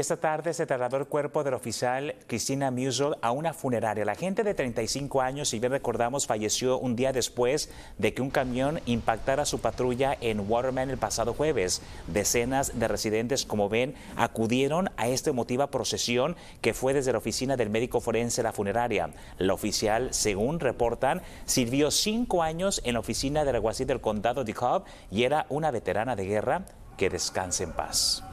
esta tarde se trasladó el cuerpo del oficial Cristina Musel a una funeraria. La gente de 35 años, si bien recordamos, falleció un día después de que un camión impactara su patrulla en Waterman el pasado jueves. Decenas de residentes, como ven, acudieron a esta emotiva procesión que fue desde la oficina del médico forense a la funeraria. La oficial, según reportan, sirvió cinco años en la oficina del alguacil del condado de Cobb y era una veterana de guerra que descanse en paz.